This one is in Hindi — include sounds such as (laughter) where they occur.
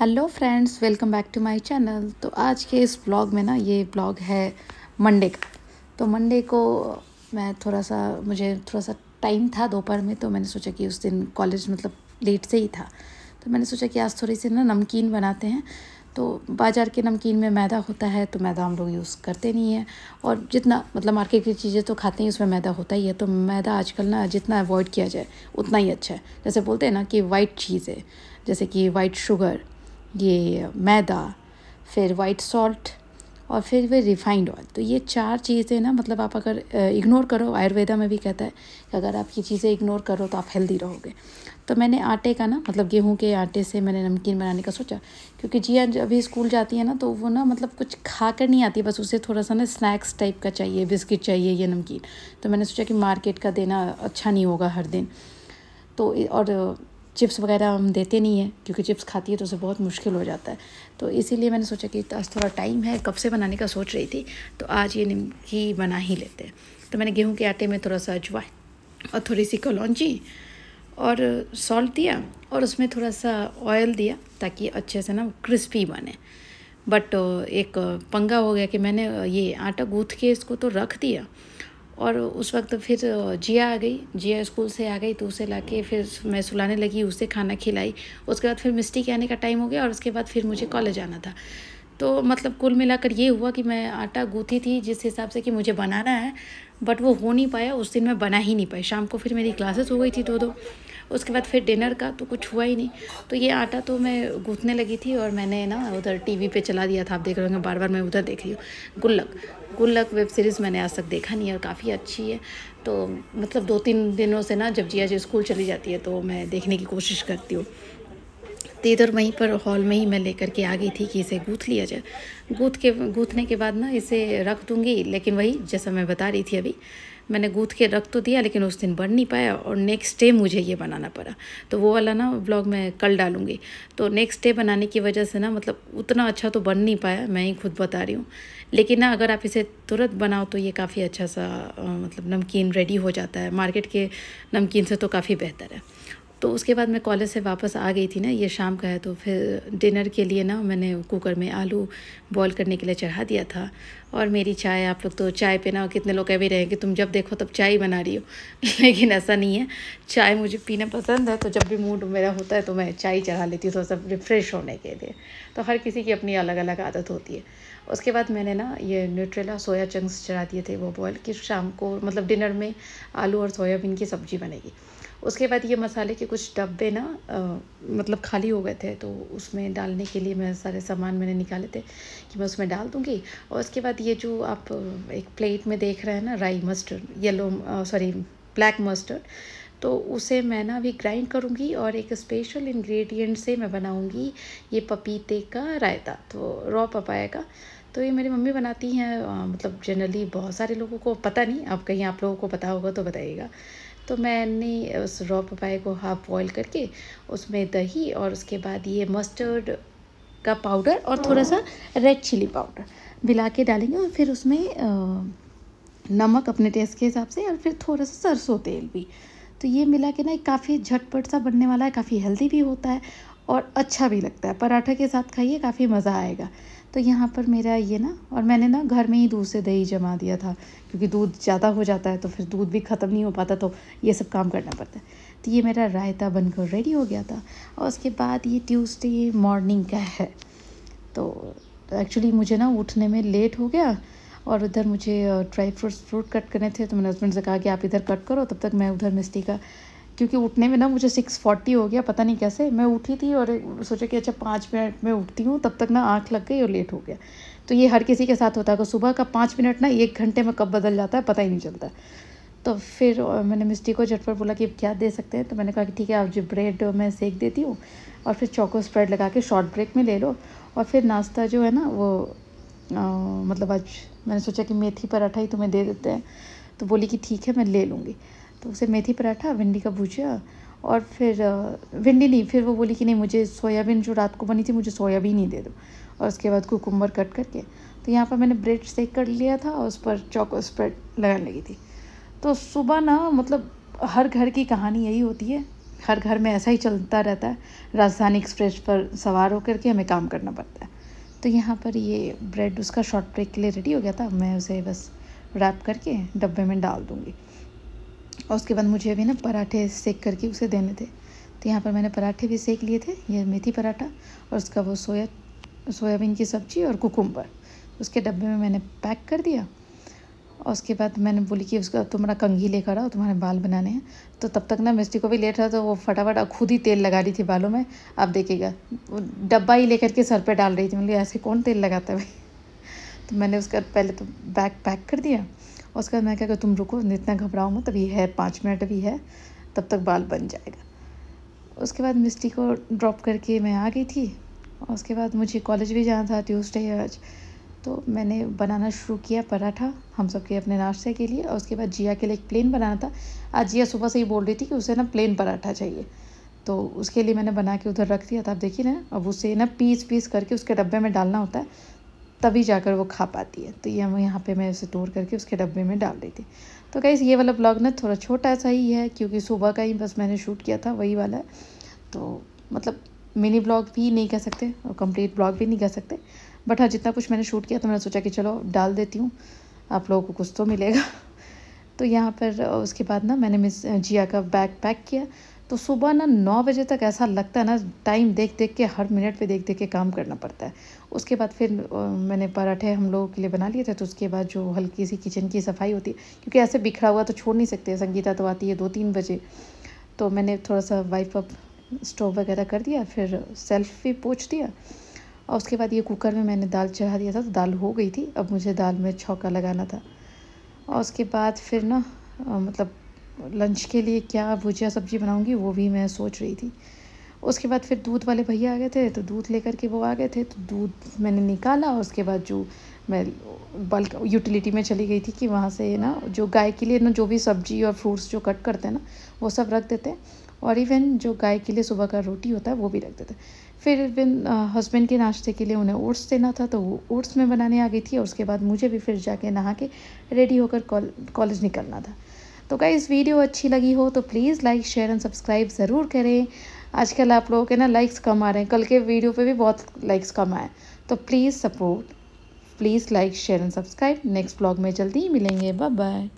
hello friends welcome back to my channel तो आज के इस ब्लॉग में ना ये ब्लॉग है मंडे का तो मंडे को मैं थोड़ा सा मुझे थोड़ा सा टाइम था दोपहर में तो मैंने सोचा कि उस दिन कॉलेज मतलब लेट से ही था तो मैंने सोचा कि आज थोड़ी सी ना नमकीन बनाते हैं तो बाज़ार के नमकीन में मैदा होता है तो मैदा हम लोग यूज़ करते नहीं हैं और जितना मतलब मार्केट की चीज़ें तो खाते ही उसमें मैदा होता ही है तो मैदा आजकल ना जितना अवॉइड किया जाए उतना ही अच्छा है जैसे बोलते हैं ना कि वाइट चीज़ें जैसे कि वाइट शुगर ये मैदा फिर वाइट सॉल्ट और फिर वे रिफाइंड ऑयल तो ये चार चीज़ें ना मतलब आप अगर इग्नोर करो आयुर्वेदा में भी कहता है कि अगर आप ये चीज़ें इग्नोर करो तो आप हेल्दी रहोगे तो मैंने आटे का ना मतलब गेहूं के आटे से मैंने नमकीन बनाने का सोचा क्योंकि जिया अभी स्कूल जाती है ना तो वो ना मतलब कुछ खा कर नहीं आती बस उसे थोड़ा सा ना स्नैक्स टाइप का चाहिए बिस्किट चाहिए या नमकीन तो मैंने सोचा कि मार्केट का देना अच्छा नहीं होगा हर दिन तो और चिप्स वगैरह हम देते नहीं हैं क्योंकि चिप्स खाती है तो उसे बहुत मुश्किल हो जाता है तो इसीलिए मैंने सोचा कि आज थोड़ा टाइम है कब से बनाने का सोच रही थी तो आज ये निमकी बना ही लेते हैं तो मैंने गेहूँ के आटे में थोड़ा सा अजवा और थोड़ी सी कलौची और सॉल्ट दिया और उसमें थोड़ा सा ऑयल दिया ताकि अच्छे से ना क्रिस्पी बने बट एक पंगा हो गया कि मैंने ये आटा गूँथ के इसको तो रख दिया और उस वक्त फिर जिया आ गई जिया स्कूल से आ गई तो उसे ला के फिर मैं सुलाने लगी उसे खाना खिलाई उसके बाद फिर मिस्टी के आने का टाइम हो गया और उसके बाद फिर मुझे कॉलेज आना था तो मतलब कुल मिलाकर ये हुआ कि मैं आटा गूँथी थी जिस हिसाब से कि मुझे बनाना है बट वो हो नहीं पाया उस दिन मैं बना ही नहीं पाई शाम को फिर मेरी क्लासेस हो गई थी दो दो उसके बाद फिर डिनर का तो कुछ हुआ ही नहीं तो ये आटा तो मैं गूँथने लगी थी और मैंने ना उधर टीवी पे चला दिया था आप देख रहे होंगे बार बार मैं उधर देख रही हूँ गुल्लक गुल्लक वेब सीरीज़ मैंने आज तक देखा नहीं है और काफ़ी अच्छी है तो मतलब दो तीन दिनों से ना जब जिया जी स्कूल चली जाती है तो मैं देखने की कोशिश करती हूँ तो इधर वहीं पर हॉल में ही मैं लेकर के आ गई थी कि इसे गूँथ लिया जाए गूँथ के गूँथने के बाद ना इसे रख दूँगी लेकिन वही जैसा मैं बता रही थी अभी मैंने गूथ के रख तो दिया लेकिन उस दिन बन नहीं पाया और नेक्स्ट डे मुझे ये बनाना पड़ा तो वो वाला ना ब्लॉग मैं कल डालूँगी तो नेक्स्ट डे बनाने की वजह से ना मतलब उतना अच्छा तो बन नहीं पाया मैं ही खुद बता रही हूँ लेकिन ना अगर आप इसे तुरंत बनाओ तो ये काफ़ी अच्छा सा मतलब नमकीन रेडी हो जाता है मार्केट के नमकीन से तो काफ़ी बेहतर है तो उसके बाद मैं कॉलेज से वापस आ गई थी ना ये शाम का है तो फिर डिनर के लिए ना मैंने कुकर में आलू बॉईल करने के लिए चढ़ा दिया था और मेरी चाय आप लोग तो चाय पे ना कितने लोग कह भी रहे हैं कि तुम जब देखो तब चाय बना रही हो (laughs) लेकिन ऐसा नहीं है चाय मुझे पीना पसंद है तो जब भी मूड मेरा होता है तो मैं चाय चढ़ा लेती हूँ थोड़ा सा रिफ़्रेश होने के लिए तो हर किसी की अपनी अलग अलग आदत होती है उसके बाद मैंने ना ये न्यूट्रेला सोया चंक्स चढ़ा दिए थे वो बॉयल कि शाम को मतलब डिनर में आलू और सोयाबीन की सब्ज़ी बनेगी उसके बाद ये मसाले के कुछ डब्बे ना आ, मतलब खाली हो गए थे तो उसमें डालने के लिए मैं सारे सामान मैंने निकाले थे कि मैं उसमें डाल दूँगी और उसके बाद ये जो आप एक प्लेट में देख रहे हैं ना राई mustard yellow sorry black mustard तो उसे मैं ना अभी ग्राइंड करूँगी और एक स्पेशल इंग्रेडिएंट से मैं बनाऊँगी ये पपीते का रायता तो रॉ पपाया का तो ये मेरी मम्मी बनाती हैं मतलब जनरली बहुत सारे लोगों को पता नहीं आप कहीं आप लोगों को पता होगा तो बताइएगा तो मैंने उस रॉ पपाए को हाफ बॉईल करके उसमें दही और उसके बाद ये मस्टर्ड का पाउडर और थोड़ा सा रेड चिली पाउडर मिला के डालेंगे और फिर उसमें नमक अपने टेस्ट के हिसाब से और फिर थोड़ा सा सरसों तेल भी तो ये मिला के ना काफ़ी झटपट सा बनने वाला है काफ़ी हेल्दी भी होता है और अच्छा भी लगता है पराठा के साथ खाइए काफ़ी मज़ा आएगा तो यहाँ पर मेरा ये ना और मैंने ना घर में ही दूध से दही जमा दिया था क्योंकि दूध ज़्यादा हो जाता है तो फिर दूध भी ख़त्म नहीं हो पाता तो ये सब काम करना पड़ता है तो ये मेरा रायता बनकर रेडी हो गया था और उसके बाद ये ट्यूसडे मॉर्निंग का है तो एक्चुअली मुझे ना उठने में लेट हो गया और उधर मुझे ड्राई फ्रूट्स फ्रूट कट करने थे तो मैंने हस्बैंड से कहा कि आप इधर कट करो तब तक मैं उधर मिस्टी का क्योंकि उठने में ना मुझे सिक्स फोर्टी हो गया पता नहीं कैसे मैं उठी थी और सोचा कि अच्छा पाँच मिनट में उठती हूँ तब तक ना आँख लग गई और लेट हो गया तो ये हर किसी के साथ होता है सुबह का पाँच मिनट ना एक घंटे में कब बदल जाता है पता ही नहीं चलता तो फिर मैंने मिस्टी को झटपट बोला कि अब क्या दे सकते हैं तो मैंने कहा कि ठीक है आप जो ब्रेड मैं सेक देती हूँ और फिर चौको स्प्रेड लगा के शॉर्ट ब्रेक में ले लो और फिर नाश्ता जो है ना वो आ, मतलब आज मैंने सोचा कि मेथी पराठा ही तुम्हें दे देते हैं तो बोली कि ठीक है मैं ले लूँगी तो उसे मेथी पराठा भिंडी का भुजिया और फिर भिंडी नहीं फिर वो बोली कि नहीं मुझे सोयाबीन जो रात को बनी थी मुझे सोयाबीन ही दे दो और उसके बाद कुकुम्बर कट करके तो यहाँ पर मैंने ब्रेड सेक कर लिया था और उस पर चौको स्प्रेड लगाने लगी थी तो सुबह ना मतलब हर घर की कहानी यही होती है हर घर में ऐसा ही चलता रहता है राजधानी एक्सप्रेस पर सवार होकर के हमें काम करना पड़ता है तो यहाँ पर ये ब्रेड उसका शॉर्ट ब्रेक के लिए रेडी हो गया था मैं उसे बस रैप करके डब्बे में डाल दूँगी और उसके बाद मुझे अभी ना पराठे सेक करके उसे देने थे तो यहाँ पर मैंने पराठे भी सेक लिए थे ये मेथी पराठा और उसका वो सोया सोयाबीन की सब्ज़ी और कुकुम्बर उसके डब्बे में मैंने पैक कर दिया और उसके बाद मैंने बोली कि उसका तुम्हारा कंघी लेकर आओ तुम्हारे बाल बनाने हैं तो तब तक ना मिस्टी को भी लेट रहा तो वो फटाफट खुद ही तेल लगा रही थी बालों में आप देखिएगा वो डब्बा ही लेकर के सर पे डाल रही थी मतलब ऐसे कौन तेल लगाता है भाई (laughs) तो मैंने उसका पहले तो बैग पैक कर दिया उसके बाद क्या कहा तुम रुको इतना घबराओ मत अभी है पाँच मिनट अभी है तब तक बाल बन जाएगा उसके बाद मिस्टी को ड्रॉप करके मैं आ गई थी और उसके बाद मुझे कॉलेज भी जाना था ट्यूसडे आज तो मैंने बनाना शुरू किया पराठा हम सब के अपने नाश्ते के लिए और उसके बाद जिया के लिए एक प्लेन बनाना था आज जिया सुबह से ही बोल रही थी कि उसे ना प्लेन पराठा चाहिए तो उसके लिए मैंने बना के उधर रख दिया था आप देखिए ना अब उसे ना पीस पीस करके उसके डब्बे में डालना होता है तभी जाकर वो खा पाती है तो ये हम यहाँ पे मैं उसे तोड़ करके उसके डब्बे में डाल रही थी तो गाइज़ ये वाला ब्लॉग ना थोड़ा छोटा सा ही है क्योंकि सुबह का ही बस मैंने शूट किया था वही वाला तो मतलब मिनी ब्लॉग भी नहीं कह सकते और कंप्लीट ब्लॉग भी नहीं कह सकते बट हाँ जितना कुछ मैंने शूट किया तो मैंने सोचा कि चलो डाल देती हूँ आप लोगों को कुछ तो मिलेगा (laughs) तो यहाँ पर उसके बाद ना मैंने मिस जिया का बैग पैक किया तो सुबह ना नौ बजे तक ऐसा लगता है ना टाइम देख देख के हर मिनट पे देख देख के काम करना पड़ता है उसके बाद फिर मैंने पराठे हम लोगों के लिए बना लिए थे तो उसके बाद जो हल्की सी किचन की सफाई होती है क्योंकि ऐसे बिखरा हुआ तो छोड़ नहीं सकते संगीता तो आती है दो तीन बजे तो मैंने थोड़ा सा वाइप अप स्टोव वगैरह कर दिया फिर सेल्फ भी पूछ दिया और उसके बाद ये कुकर में मैंने दाल चढ़ा दिया था तो दाल हो गई थी अब मुझे दाल में छौका लगाना था और उसके बाद फिर ना मतलब लंच के लिए क्या भुजिया सब्ज़ी बनाऊँगी वो भी मैं सोच रही थी उसके बाद फिर दूध वाले भैया आ गए थे तो दूध लेकर के वो आ गए थे तो दूध मैंने निकाला और उसके बाद जो मैं बल्क यूटिलिटी में चली गई थी कि वहाँ से ना जो गाय के लिए ना जो भी सब्जी और फ्रूट्स जो कट करते हैं ना वो सब रख देते हैं और इवन जो गाय के लिए सुबह का रोटी होता है वो भी रख देते हैं फिर इवन हस्बैंड के नाश्ते के लिए उन्हें ओट्स देना था तो वो ओट्स में बनाने आ गई थी और उसके बाद मुझे भी फिर जाके नहा के रेडी होकर कॉलेज निकलना था तो गाइज़ वीडियो अच्छी लगी हो तो please like share and subscribe ज़रूर करें आजकल आप लोगों के ना लाइक्स कम आ रहे हैं कल के वीडियो पे भी बहुत लाइक्स कम आए तो please support please like share and subscribe next blog में जल्दी ही मिलेंगे बाय बाय